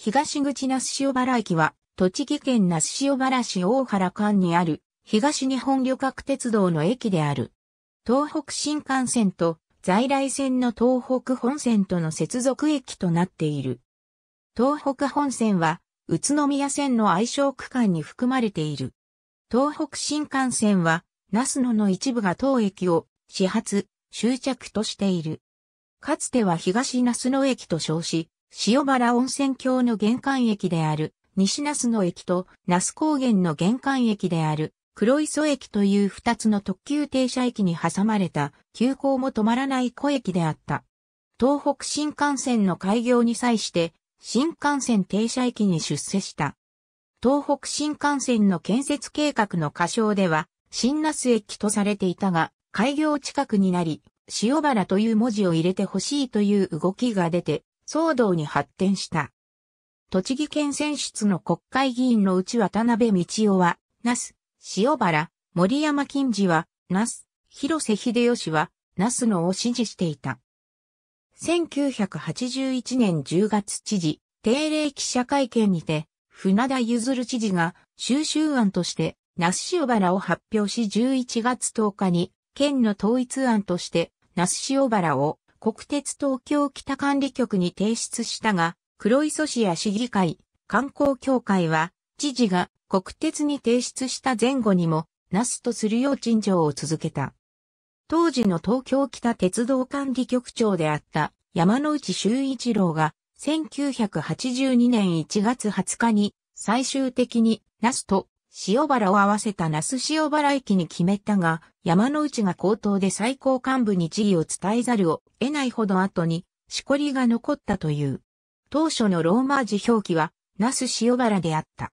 東口那須塩原駅は、栃木県那須塩原市大原間にある、東日本旅客鉄道の駅である。東北新幹線と在来線の東北本線との接続駅となっている。東北本線は、宇都宮線の愛称区間に含まれている。東北新幹線は、那須野の一部が当駅を始発、終着としている。かつては東那須野駅と称し、塩原温泉郷の玄関駅である西那須野駅と那須高原の玄関駅である黒磯駅という二つの特急停車駅に挟まれた急行も止まらない小駅であった。東北新幹線の開業に際して新幹線停車駅に出世した。東北新幹線の建設計画の過小では新那須駅とされていたが開業近くになり塩原という文字を入れてほしいという動きが出て騒動に発展した。栃木県選出の国会議員のうち渡辺道夫は、那須、塩原、森山金次は、那須、広瀬秀吉は、那須野を支持していた。1981年10月知事、定例記者会見にて、船田譲る知事が収集案として、那須塩原を発表し11月10日に、県の統一案として、那須塩原を国鉄東京北管理局に提出したが、黒磯市や市議会、観光協会は、知事が国鉄に提出した前後にも、なすとするよう陳情を続けた。当時の東京北鉄道管理局長であった山内修一郎が、1982年1月20日に最終的にナスと塩原を合わせた那須塩原駅に決めたが、山内が口頭で最高幹部に辞意を伝えざるを得ないほど後に、しこりが残ったという。当初のローマ字表記は、那須塩原であった。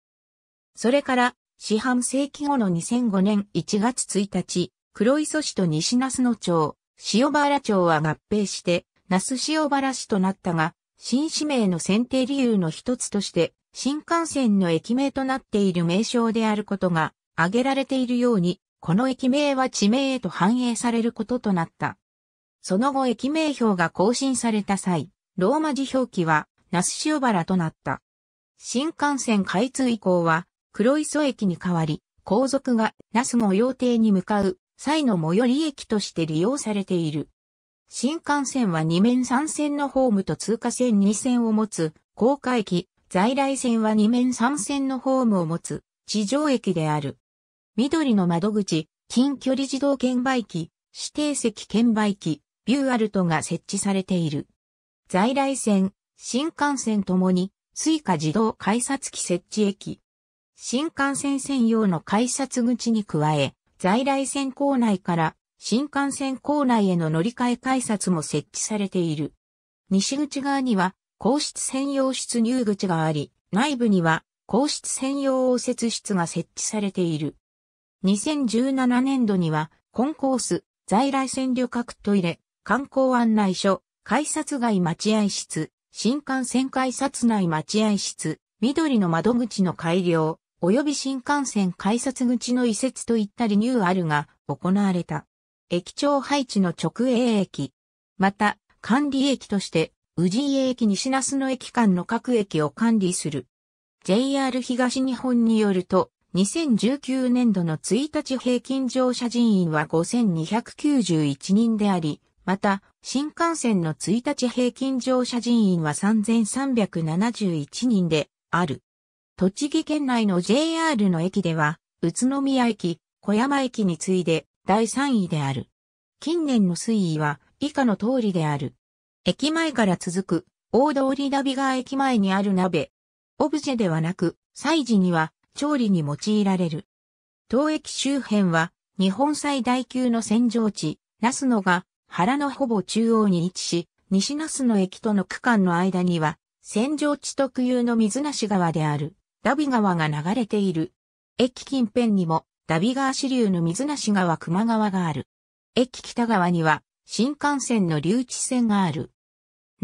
それから、四半世紀後の2005年1月1日、黒磯市と西那須野町、塩原町は合併して、那須塩原市となったが、新市名の選定理由の一つとして、新幹線の駅名となっている名称であることが挙げられているように、この駅名は地名へと反映されることとなった。その後駅名表が更新された際、ローマ字表記は、那須塩原となった。新幹線開通以降は、黒磯駅に代わり、皇族が那須御用邸に向かう際の最寄り駅として利用されている。新幹線は2面3線のホームと通過線2線を持つ、高架駅、在来線は2面3線のホームを持つ地上駅である。緑の窓口、近距離自動券売機、指定席券売機、ビューアルトが設置されている。在来線、新幹線ともに、スイカ自動改札機設置駅。新幹線専用の改札口に加え、在来線構内から新幹線構内への乗り換え改札も設置されている。西口側には皇室専用室入口があり、内部には皇室専用応接室が設置されている。2017年度には、コンコース、在来線旅客トイレ、観光案内所、改札外待合室、新幹線改札内待合室、緑の窓口の改良、及び新幹線改札口の移設といったリニューアルが行われた。駅長配置の直営駅。また、管理駅として宇治家駅西那須野駅間の各駅を管理する。JR 東日本によると、2019年度の1日平均乗車人員は5291人であり、また、新幹線の1日平均乗車人員は3371人である。栃木県内の JR の駅では、宇都宮駅、小山駅に次いで第3位である。近年の推移は以下の通りである。駅前から続く、大通りナビ川駅前にある鍋。オブジェではなく、祭事には調理に用いられる。当駅周辺は、日本最大級の洗浄地、ナス野が原のほぼ中央に位置し、西ナス野駅との区間の間には、洗浄地特有の水無川である、ダビ川が流れている。駅近辺にも、ダビ川支流の水無川熊川がある。駅北側には、新幹線の留置線がある。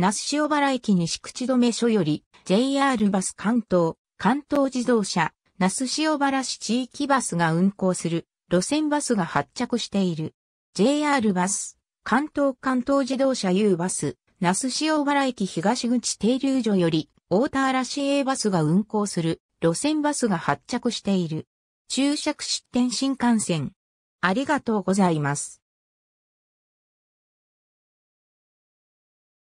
那須塩原駅西口止め所より、JR バス関東、関東自動車、那須塩原市地域バスが運行する路線バスが発着している。JR バス、関東関東自動車 U バス、那須塩原駅東口停留所より、大田原市バスが運行する路線バスが発着している。注釈出展新幹線。ありがとうございます。